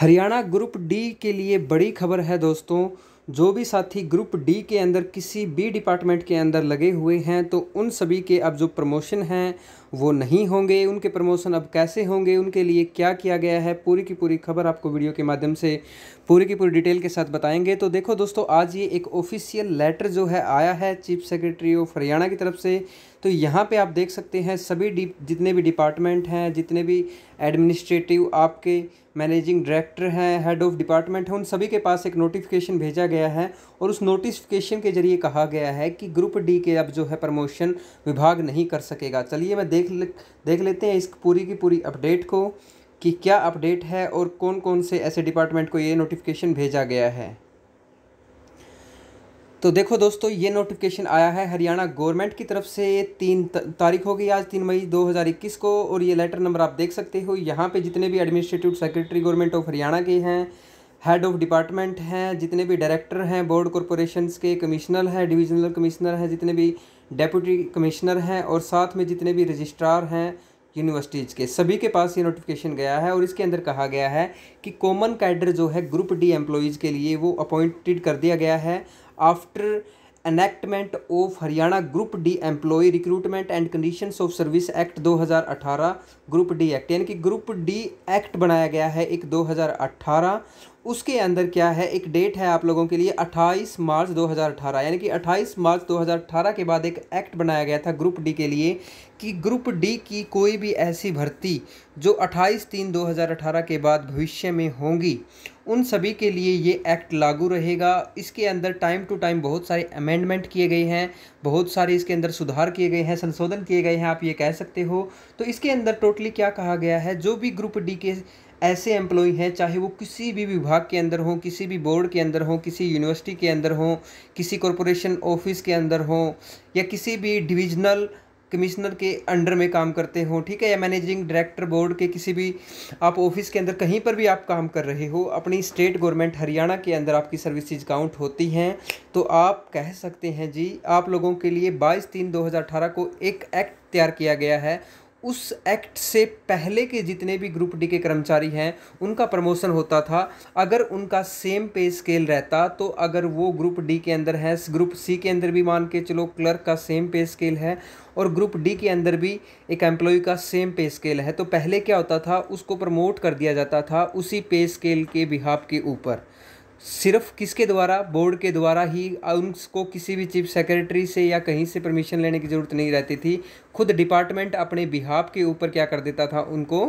Haryana group D के लिए बड़ी खबर है दोस्तों जो भी साथी ग्रुप डी के अंदर किसी भी डिपार्टमेंट के अंदर लगे हुए हैं तो उन सभी के अब जो प्रमोशन हैं वो नहीं होंगे उनके प्रमोशन अब कैसे होंगे उनके लिए क्या किया गया है पूरी की पूरी खबर आपको वीडियो के माध्यम से पूरी की पूरी डिटेल के साथ बताएंगे तो देखो दोस्तों आज ये एक ऑफिशियल लेटर जो है आया है चीफ सेक्रेटरी ऑफ हरियाणा की तरफ से तो यहाँ पे आप देख सकते हैं सभी डि जितने भी डिपार्टमेंट हैं जितने भी एडमिनिस्ट्रेटिव आपके मैनेजिंग डायरेक्टर हैं हेड ऑफ़ डिपार्टमेंट हैं उन सभी के पास एक नोटिफिकेशन भेजा गया है और उस नोटिफिकेशन के जरिए कहा गया है कि ग्रुप डी के अब जो है प्रमोशन विभाग नहीं कर सकेगा चलिए मैं देख ले, देख लेते हैं इस पूरी की पूरी अपडेट को कि क्या अपडेट है और कौन कौन से ऐसे डिपार्टमेंट को ये नोटिफिकेशन भेजा गया है तो देखो दोस्तों ये नोटिफिकेशन आया है हरियाणा गवर्नमेंट की तरफ से तीन तारीख हो गई आज तीन मई 2021 को और ये लेटर नंबर आप देख सकते हो यहाँ पे जितने भी administrative secretary government of Haryana के हैं हेड ऑफ डिपार्टमेंट हैं जितने भी डायरेक्टर हैं बोर्ड कॉरपोरेशन के कमिश्नर हैं डिविजनल कमिश्नर हैं जितने भी डेप्यूटी कमिश्नर हैं और साथ में जितने भी रजिस्ट्रार हैं यूनिवर्सिटीज़ के सभी के पास ये नोटिफिकेशन गया है और इसके अंदर कहा गया है कि कॉमन कैडर जो है ग्रुप डी एम्प्लॉयज़ के लिए वो अपॉइंटेड कर दिया गया है after enactment of Haryana group D employ recruitment and condition of service act 2018 group D act यानी कि ग्रुप डी एक्ट बनाया गया है एक 2018 उसके अंदर क्या है एक डेट है आप लोगों के लिए 28 मार्च 2018 यानी कि 28 मार्च 2018 के बाद एक एक्ट बनाया गया था ग्रुप डी के लिए कि ग्रुप डी की कोई भी ऐसी भर्ती जो 28 तीन 2018 के बाद भविष्य में होंगी उन सभी के लिए ये एक्ट लागू रहेगा इसके अंदर टाइम टू टाइम बहुत सारे अमेंडमेंट किए गए हैं बहुत सारे इसके अंदर सुधार किए गए हैं संशोधन किए गए हैं आप ये कह सकते हो तो इसके अंदर टोटली क्या कहा गया है जो भी ग्रुप डी के ऐसे एम्प्लॉई हैं चाहे वो किसी भी विभाग के अंदर हों किसी भी बोर्ड के अंदर हों किसी यूनिवर्सिटी के अंदर हों किसी कॉरपोरेशन ऑफिस के अंदर हों या किसी भी डिविजनल कमिश्नर के अंडर में काम करते हो ठीक है या मैनेजिंग डायरेक्टर बोर्ड के किसी भी आप ऑफिस के अंदर कहीं पर भी आप काम कर रहे हो अपनी स्टेट गवर्नमेंट हरियाणा के अंदर आपकी सर्विसेज काउंट होती हैं तो आप कह सकते हैं जी आप लोगों के लिए 22 तीन 2018 को एक एक्ट तैयार किया गया है उस एक्ट से पहले के जितने भी ग्रुप डी के कर्मचारी हैं उनका प्रमोशन होता था अगर उनका सेम पे स्केल रहता तो अगर वो ग्रुप डी के अंदर है ग्रुप सी के अंदर भी मान के चलो क्लर्क का सेम पे स्केल है और ग्रुप डी के अंदर भी एक एम्प्लॉय का सेम पे स्केल है तो पहले क्या होता था उसको प्रमोट कर दिया जाता था उसी पे स्केल के बिहाब के ऊपर सिर्फ किसके द्वारा बोर्ड के द्वारा ही उनको किसी भी चीफ सेक्रेटरी से या कहीं से परमिशन लेने की ज़रूरत नहीं रहती थी खुद डिपार्टमेंट अपने बिहाब के ऊपर क्या कर देता था उनको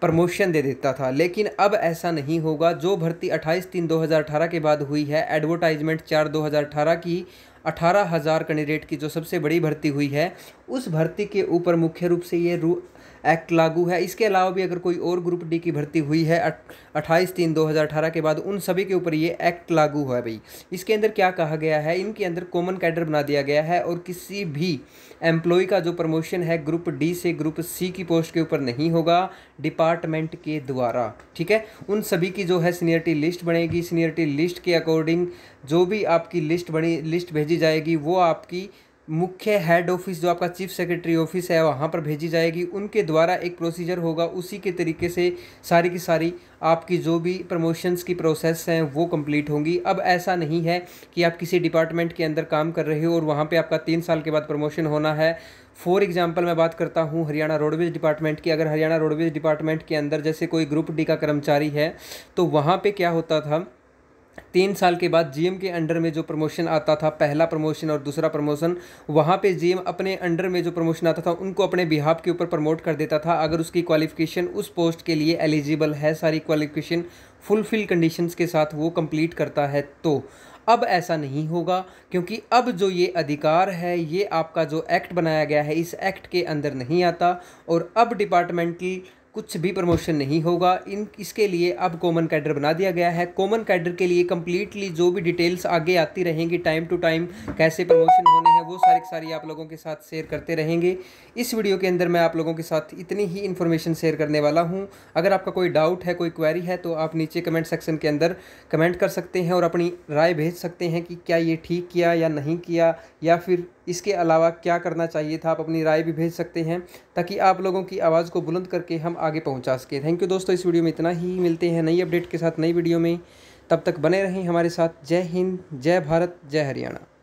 प्रमोशन दे देता था लेकिन अब ऐसा नहीं होगा जो भर्ती 28 तीन 2018 के बाद हुई है एडवर्टाइजमेंट चार 2018 की अठारह हज़ार कैंडिडेट की जो सबसे बड़ी भर्ती हुई है उस भर्ती के ऊपर मुख्य रूप से ये रू एक्ट लागू है इसके अलावा भी अगर कोई और ग्रुप डी की भर्ती हुई है अट्ठाईस तीन दो हज़ार अठारह के बाद उन सभी के ऊपर ये एक्ट लागू है भाई इसके अंदर क्या कहा गया है इनके अंदर कॉमन कैडर बना दिया गया है और किसी भी एम्प्लॉय का जो प्रमोशन है ग्रुप डी से ग्रुप सी की पोस्ट के ऊपर नहीं होगा डिपार्टमेंट के द्वारा ठीक है उन सभी की जो है सीनियरिटी लिस्ट बनेगी सीनियरिटी लिस्ट के अकॉर्डिंग जो भी आपकी लिस्ट बनी लिस्ट भेजी जाएगी वो आपकी मुख्य हेड ऑफिस जो आपका चीफ सेक्रेटरी ऑफिस है वहाँ पर भेजी जाएगी उनके द्वारा एक प्रोसीजर होगा उसी के तरीके से सारी की सारी आपकी जो भी प्रमोशंस की प्रोसेस हैं वो कंप्लीट होंगी अब ऐसा नहीं है कि आप किसी डिपार्टमेंट के अंदर काम कर रहे हो और वहाँ पे आपका तीन साल के बाद प्रमोशन होना है फॉर एग्जाम्पल मैं बात करता हूँ हरियाणा रोडवेज डिपार्टमेंट की अगर हरियाणा रोडवेज डिपार्टमेंट के अंदर जैसे कोई ग्रुप डी का कर्मचारी है तो वहाँ पर क्या होता था तीन साल के बाद जीएम के अंडर में जो प्रमोशन आता था पहला प्रमोशन और दूसरा प्रमोशन वहाँ पे जीएम अपने अंडर में जो प्रमोशन आता था उनको अपने बिहाब के ऊपर प्रमोट कर देता था अगर उसकी क्वालिफिकेशन उस पोस्ट के लिए एलिजिबल है सारी क्वालिफिकेशन फुलफिल कंडीशंस के साथ वो कंप्लीट करता है तो अब ऐसा नहीं होगा क्योंकि अब जो ये अधिकार है ये आपका जो एक्ट बनाया गया है इस एक्ट के अंदर नहीं आता और अब डिपार्टमेंटल कुछ भी प्रमोशन नहीं होगा इन इसके लिए अब कॉमन कैडर बना दिया गया है कॉमन कैडर के लिए कम्प्लीटली जो भी डिटेल्स आगे आती रहेंगी टाइम टू टाइम कैसे प्रमोशन होने वो सारी सारी आप लोगों के साथ शेयर करते रहेंगे इस वीडियो के अंदर मैं आप लोगों के साथ इतनी ही इन्फॉर्मेशन शेयर करने वाला हूँ अगर आपका कोई डाउट है कोई क्वेरी है तो आप नीचे कमेंट सेक्शन के अंदर कमेंट कर सकते हैं और अपनी राय भेज सकते हैं कि क्या ये ठीक किया या नहीं किया या फिर इसके अलावा क्या करना चाहिए था आप अपनी राय भी भेज सकते हैं ताकि आप लोगों की आवाज़ को बुलंद करके हम आगे पहुंचा सकें थैंक यू दोस्तों इस वीडियो में इतना ही मिलते हैं नई अपडेट के साथ नई वीडियो में तब तक बने रहें हमारे साथ जय हिंद जय भारत जय हरियाणा